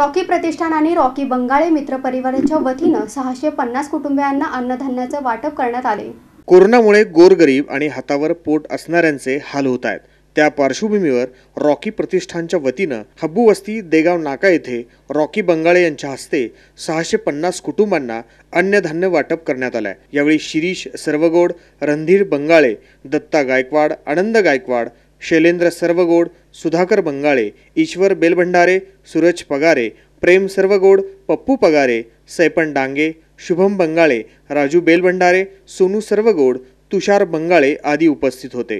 Rocky प्रतिष्ठान आणि Rocky बंगाळे मित्र परिवाराच्या वतीनं सहाशे पन्नास कुटुंबियांना अन्नधान्याचं वाटप करण्यात आले कोरोनामुळे गोरगरीब आणि हातावर पोट असणाऱ्यांचे हाल होत आहेत त्या पार्श्वभूमीवर रॉकी प्रतिष्ठानच्या वतीनं हब्बू वस्ती देगाव नाका येथे रॉकी बंगाळे यांच्या हस्ते सहाशे पन्नास कुटुंबांना अन्नधान्य वाटप करण्यात आलंय यावेळी शिरीष सर्वगोड रणधीर बंगाळे दत्ता गायकवाड आनंद गायकवाड शैलेंद्र सर्वगोड सुधाकर बंगाळे ईश्वर बेलभंडारे सूरज पगारे प्रेम सर्वगोड पप्पू पगारे सैपन डांगे शुभम बंगाळे राजू बेलभंडारे सोनू सर्वगोड तुषार बंगाळे आदी उपस्थित होते